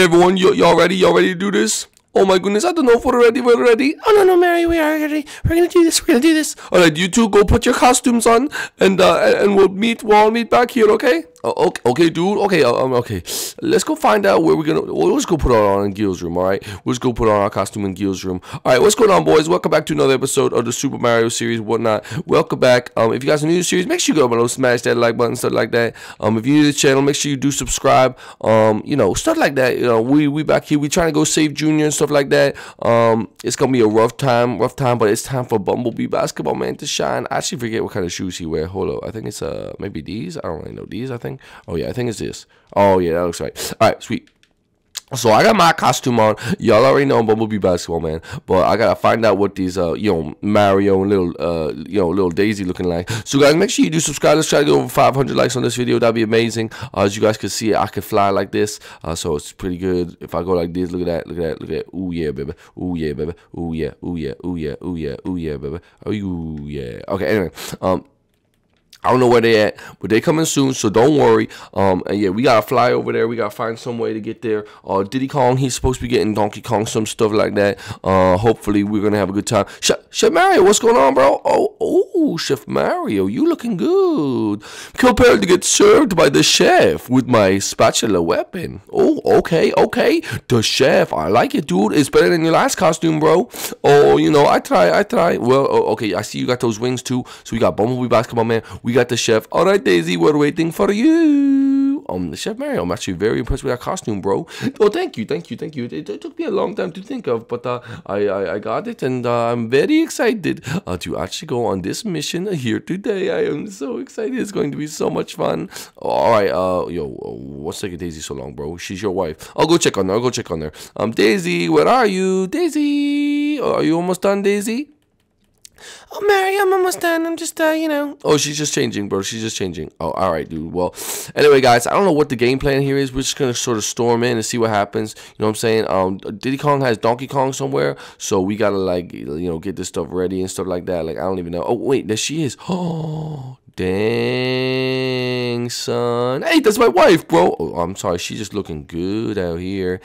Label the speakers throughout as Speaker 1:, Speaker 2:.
Speaker 1: everyone, y- y'all ready? Y'all ready to do this? Oh my goodness, I don't know if we're ready, we're ready. Oh no, no, Mary,
Speaker 2: we are ready. We're gonna do this, we're gonna do this.
Speaker 1: All right, you two go put your costumes on and, uh, and we'll meet, we'll all meet back here, okay? Oh, okay, okay, dude. Okay, um, um, okay. Let's go find out where we're gonna. Well, let's go put on in Gil's room. All right, let's go put on our costume in Gil's room. All right, what's going on, boys? Welcome back to another episode of the Super Mario series, whatnot. Welcome back. Um, if you guys are new to the series, make sure you go below, smash that like button, stuff like that. Um, if you're new to the channel, make sure you do subscribe. Um, you know, stuff like that. You know, we we back here. We trying to go save Junior and stuff like that. Um, it's gonna be a rough time, rough time, but it's time for Bumblebee basketball man to shine. I actually forget what kind of shoes he wear. Hold up, I think it's uh maybe these. I don't really know these. I think thing? Oh, yeah, I think it's this. Oh, yeah, that looks right. All right, sweet. So I got my costume on. Y'all already know I'm Bumblebee basketball man, but I gotta find out what these uh you know Mario and little uh you know little Daisy looking like. So guys, make sure you do subscribe. Let's try to get over 500 likes on this video. That'd be amazing. Uh, as you guys can see, I can fly like this, uh, so it's pretty good. If I go like this, look at that, look at that, look at that. Ooh yeah, baby. Ooh yeah, baby. Ooh yeah. Ooh yeah. Ooh yeah. Ooh yeah. Ooh yeah, baby. Oh yeah. Okay. Anyway, um. I don't know where they at, but they coming soon, so don't worry. Um, and yeah, we gotta fly over there. We gotta find some way to get there. Uh, Diddy Kong, he's supposed to be getting Donkey Kong, some stuff like that. Uh, hopefully we're gonna have a good time. Sh Chef Mario, what's going on, bro? Oh, oh, Chef Mario, you looking good. Compared to get served by the chef with my spatula weapon. Oh, okay, okay. The chef, I like it, dude. It's better than your last costume, bro. Oh, you know, I try, I try. Well, oh, okay, I see you got those wings too. So we got Bumblebee Basketball Man. We we got the chef. All right, Daisy, we're waiting for you. Um, the chef Mario. I'm actually very impressed with that costume, bro. Oh, thank you, thank you, thank you. It, it took me a long time to think of, but uh, I, I, I got it, and uh, I'm very excited uh, to actually go on this mission here today. I am so excited. It's going to be so much fun. All right, uh, yo, uh, what's taking Daisy so long, bro? She's your wife. I'll go check on her. I'll go check on her. Um, Daisy, where are you, Daisy? Are you almost done,
Speaker 2: Daisy? oh Mary, I'm almost done. I'm just uh, you know.
Speaker 1: Oh, she's just changing, bro. She's just changing. Oh, all right, dude. Well, anyway, guys, I don't know what the game plan here is. We're just gonna sort of storm in and see what happens. You know what I'm saying? Um, Diddy Kong has Donkey Kong somewhere, so we gotta like you know get this stuff ready and stuff like that. Like I don't even know. Oh wait, there she is. Oh, Dang, son. Hey, that's my wife, bro. Oh, I'm sorry. She's just looking good out here.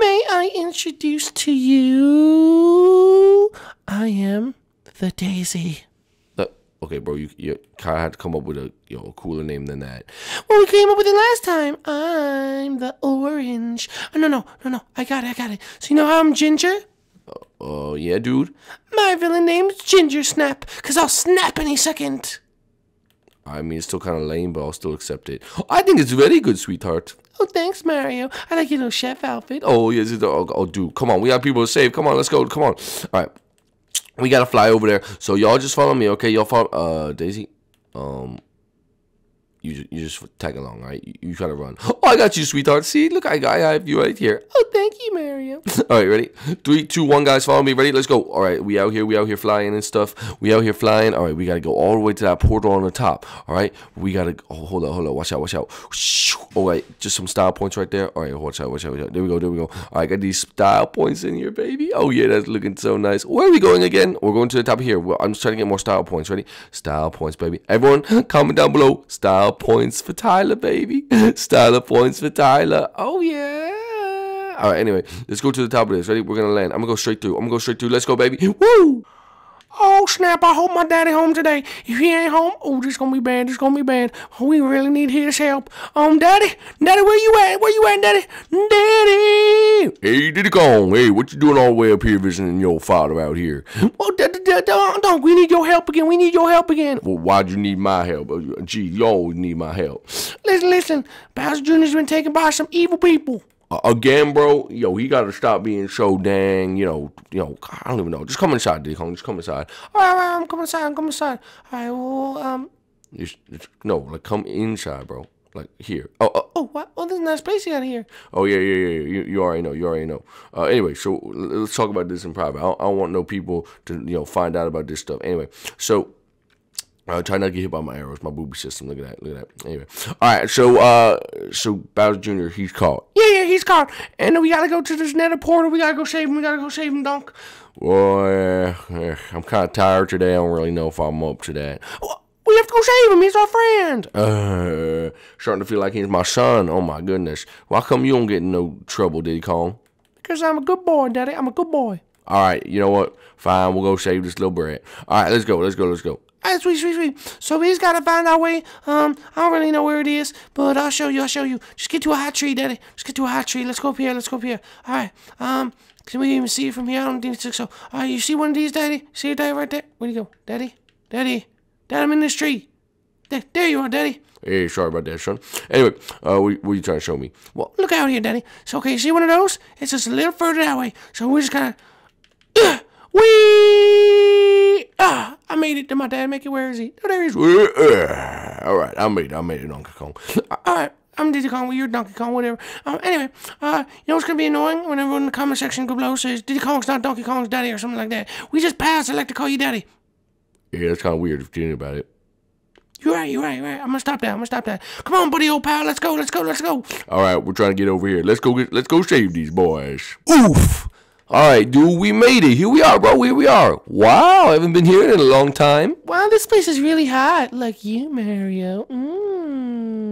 Speaker 2: May I introduce to you? I am the Daisy.
Speaker 1: The okay, bro, you, you kind of had to come up with a you know, cooler name than that.
Speaker 2: Well, we came up with it last time. I'm the orange. Oh, no, no, no, no. I got it, I got it. So you know how I'm ginger?
Speaker 1: Oh, uh, yeah, dude.
Speaker 2: My villain name's Ginger Snap, because I'll snap any second.
Speaker 1: I mean, it's still kind of lame, but I'll still accept it. I think it's very good, sweetheart.
Speaker 2: Oh, thanks, Mario. I like your little chef outfit. Oh,
Speaker 1: yes. Oh, oh dude, come on. We have people to save. Come on, let's go. Come on. All right we gotta fly over there. So y'all just follow me, okay? Y'all follow uh Daisy. Um you you just tag along, right? You, you try to run. Oh, I got you, sweetheart. See, look, I, I have you right here.
Speaker 2: Oh, thank you, Mario.
Speaker 1: All right, ready? Three, two, one, guys. Follow me. Ready? Let's go. All right, we out here. We out here flying and stuff. We out here flying. All right, we got to go all the way to that portal on the top. All right, we got to... Oh, hold on, hold on. Watch out, watch out. All right, just some style points right there. All right, watch out, watch out, watch out. There we go, there we go. All right, got these style points in here, baby. Oh, yeah, that's looking so nice. Where are we going again? We're going to the top here. Well, I'm just trying to get more style points. Ready? Style points, baby. Everyone, comment down below. Style points for Tyler, baby. Style Points for Tyler. Oh, yeah. All right, anyway, let's go to the top of this. Ready? We're going to land. I'm going to go straight through. I'm going to go straight through. Let's go, baby.
Speaker 2: Woo! Oh snap, I hope my daddy home today. If he ain't home, oh this gonna be bad, this gonna be bad. Oh, we really need his help. Um daddy, daddy, where you at? Where you at, daddy? Daddy
Speaker 1: Hey did it Hey, what you doing all the way up here visiting your father out here?
Speaker 2: Well uh, don't we need your help again. We need your help again.
Speaker 1: Well, why'd you need my help? Uh, gee, you always need my help.
Speaker 2: Listen, listen, Bowser Jr.'s been taken by some evil people
Speaker 1: again, bro, yo, he got to stop being so dang, you know, you know, I don't even know. Just come inside, D Kong. Just come inside.
Speaker 2: All right, all right, I'm coming inside. I'm coming inside. All right, well, um,
Speaker 1: just, just, no, like come inside, bro. Like here. Oh, oh,
Speaker 2: oh, what? Oh, there's a nice place you got here.
Speaker 1: Oh yeah, yeah, yeah. You, you already know. You already know. Uh, anyway, so let's talk about this in private. I don't, I don't want no people to you know find out about this stuff. Anyway, so uh, try not to get hit by my arrows. My booby system. Look at that. Look at that. Anyway. All right. So, uh, so Bowser Jr. He's caught.
Speaker 2: Yeah, yeah. He's caught. And we gotta go to this nether portal. We gotta go save him. We gotta go save him, Donk.
Speaker 1: Boy, eh, I'm kind of tired today. I don't really know if I'm up to that.
Speaker 2: We have to go save him. He's our friend.
Speaker 1: Uh, starting to feel like he's my son. Oh my goodness. Why come you don't get no trouble, Diddy Kong?
Speaker 2: Because I'm a good boy, Daddy. I'm a good boy.
Speaker 1: All right. You know what? Fine. We'll go save this little brat. All right. Let's go. Let's go. Let's go.
Speaker 2: Ah, sweet, sweet, sweet. So we just gotta find our way. Um, I don't really know where it is, but I'll show you. I'll show you. Just get to a high tree, Daddy. Just get to a high tree. Let's go up here. Let's go up here. All right. Um, can we even see it from here? I don't think so. All right, you see one of these, Daddy? See it, Daddy, right there? Where'd you go, Daddy? Daddy? Daddy, I'm in this tree. There, there you are, Daddy.
Speaker 1: Hey, sorry about that, son. Anyway, uh, what, what, are you trying to show me?
Speaker 2: Well, look out here, Daddy. So, okay, see one of those? It's just a little further that way. So we just gotta made it. Did my dad make it? Where is he? Oh, there he is.
Speaker 1: All right, I made it. I made it, Donkey Kong.
Speaker 2: All right. I'm Diddy Kong, well, you're Donkey Kong, whatever. Um, anyway, uh, you know what's gonna be annoying when everyone in the comment section below says Diddy Kong's not Donkey Kong's daddy or something like that. We just passed. I like to call you daddy.
Speaker 1: Yeah, that's kind of weird if you think about it.
Speaker 2: You're right, you're right, you're right. I'm gonna stop that. I'm gonna stop that. Come on, buddy, old pal. Let's go, let's go, let's go.
Speaker 1: All right, we're trying to get over here. Let's go get. Let's go save these boys. Oof. All right, dude, we made it. Here we are, bro. Here we are. Wow, I haven't been here in a long time.
Speaker 2: Wow, this place is really hot. Like you, Mario. Mm.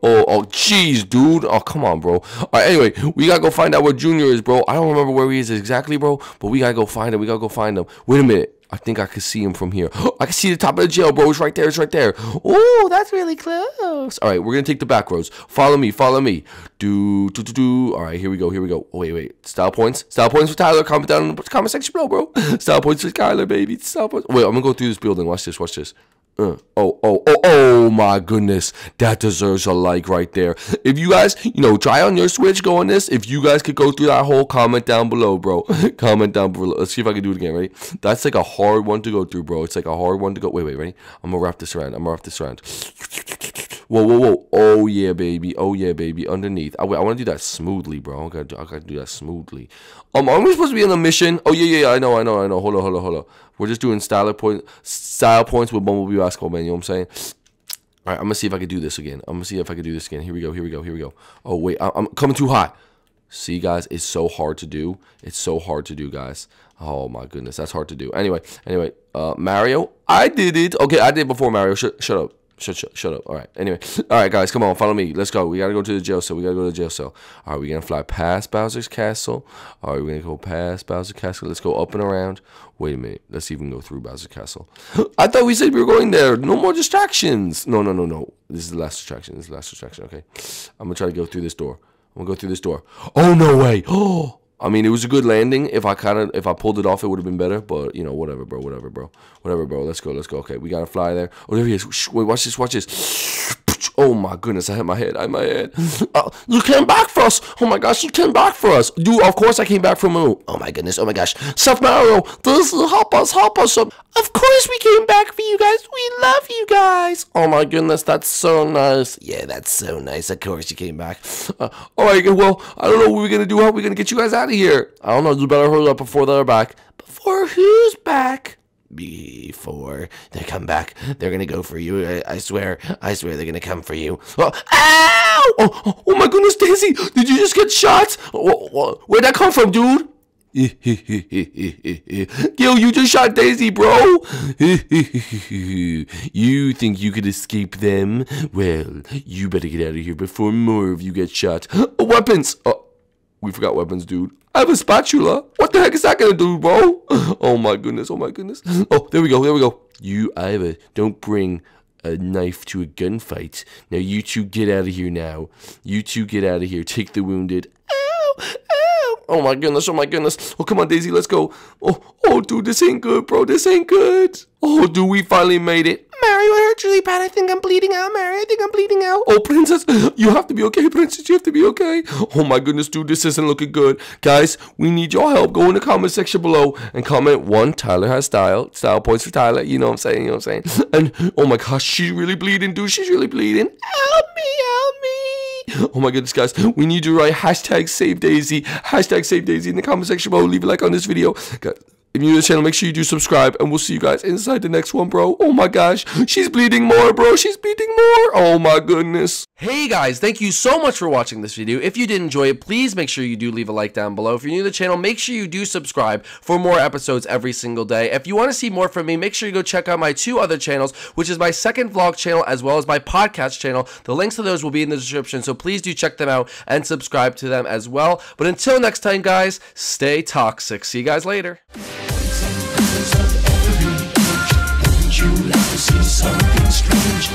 Speaker 1: Oh, oh, jeez, dude. Oh, come on, bro. All right, anyway, we gotta go find out where Junior is, bro. I don't remember where he is exactly, bro, but we gotta go find him. We gotta go find him. Wait a minute. I think I could see him from here. I can see the top of the jail, bro. It's right there. It's right there. Oh,
Speaker 2: that's really close.
Speaker 1: All right, we're going to take the back roads. Follow me. Follow me. Do, do, do, do. All right, here we go. Here we go. Oh, wait, wait. Style points. Style points for Tyler. Comment down in the
Speaker 2: comment section below, bro.
Speaker 1: Style points for Tyler, baby. Style points. Wait, I'm going to go through this building. Watch this. Watch this. Uh, oh, oh, oh, oh my goodness. That deserves a like right there. If you guys, you know, try on your Switch go on this. If you guys could go through that whole comment down below, bro. comment down below. Let's see if I can do it again, ready? That's like a hard one to go through, bro. It's like a hard one to go. Wait, wait, ready? I'm gonna wrap this around. I'm gonna wrap this around. Whoa, whoa, whoa. Oh, yeah, baby. Oh, yeah, baby. Underneath. I, I want to do that smoothly, bro. I got to do that smoothly. Um, are we supposed to be on a mission? Oh, yeah, yeah, yeah. I know, I know, I know. Hold on, hold on, hold on. We're just doing style, point, style points with Bumblebee Basketball, man. You know what I'm saying? All right, I'm gonna see if I can do this again. I'm gonna see if I can do this again. Here we go. Here we go. Here we go. Oh wait, I am coming too high. See, guys, it's so hard to do. It's so hard to do, guys. Oh my goodness, that's hard to do. Anyway, anyway, uh, Mario, I did it. Okay, I did it before Mario. Sh shut up. Shut, shut, shut up. All right. Anyway. All right, guys. Come on. Follow me. Let's go. We got to go to the jail cell. We got to go to the jail cell. Are right. going to fly past Bowser's castle. Are right. going to go past Bowser's castle. Let's go up and around. Wait a minute. Let's even go through Bowser's castle. I thought we said we were going there. No more distractions. No, no, no, no. This is the last distraction. This is the last distraction. Okay. I'm going to try to go through this door. I'm going to go through this door. Oh, no way. Oh. I mean, it was a good landing. If I kind of, if I pulled it off, it would have been better. But you know, whatever, bro. Whatever, bro. Whatever, bro. Let's go. Let's go. Okay, we got to fly there. Oh, there he is. Wait, watch this. Watch this. Oh my goodness, I hit my head. I hit my head. Uh, you came back for us. Oh my gosh, you came back for us. You, of course, I came back for you. Oh my goodness, oh my gosh. Seth Mario, this help
Speaker 2: us, help us. Of course, we came back for you guys. We love you guys.
Speaker 1: Oh my goodness, that's so nice. Yeah, that's so nice. Of course, you came back. Uh, all right, well, I don't know what we're going to do. How are we going to get you guys out of here? I don't know. You better hurry up before they're back.
Speaker 2: Before who's back? before they come back. They're gonna go for you. I, I swear. I swear they're gonna come for you. Oh, ow! Oh, oh my goodness, Daisy! Did you just get shot?
Speaker 1: where'd that come from, dude? Gil, you just shot Daisy, bro! you think you could escape them? Well, you better get out of here before more of you get shot. Weapons! Uh, we forgot weapons, dude. I have a spatula. What the heck is that gonna do, bro? Oh my goodness, oh my goodness. Oh, there we go, there we go. You either don't bring a knife to a gunfight. Now you two get out of here now. You two get out of here. Take the wounded. Ow! Ow! Oh my goodness, oh my goodness. Oh, come on, Daisy, let's go. Oh, oh, dude, this ain't good, bro. This ain't good. Oh, dude, we finally made it.
Speaker 2: Mary, it hurts really bad. I think I'm bleeding out, Mary. I think I'm bleeding out.
Speaker 1: Oh, princess, you have to be okay, princess. You have to be okay. Oh my goodness, dude, this isn't looking good. Guys, we need your help. Go in the comment section below and comment one, Tyler has style. Style points for Tyler. You know what I'm saying? You know what I'm saying? And, oh my gosh, she's really bleeding, dude. She's really bleeding.
Speaker 2: Help me, help me.
Speaker 1: Oh my goodness, guys. We need to write hashtag save Daisy, hashtag save Daisy in the comment section below. Leave a like on this video. Guys, if you're new to the channel, make sure you do subscribe, and we'll see you guys inside the next one, bro. Oh my gosh, she's bleeding more, bro. She's bleeding more. Oh my goodness. Hey guys, thank you so much for watching this video. If you did enjoy it, please make sure you do leave a like down below. If you're new to the channel, make sure you do subscribe for more episodes every single day. If you want to see more from me, make sure you go check out my two other channels, which is my second vlog channel as well as my podcast channel. The links to those will be in the description, so please do check them out and subscribe to them as well. But until next time, guys, stay toxic. See you guys later.
Speaker 2: something strange.